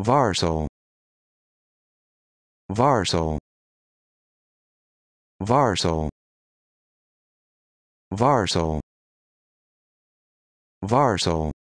Varso, Varso, Varso, Varso, Varso.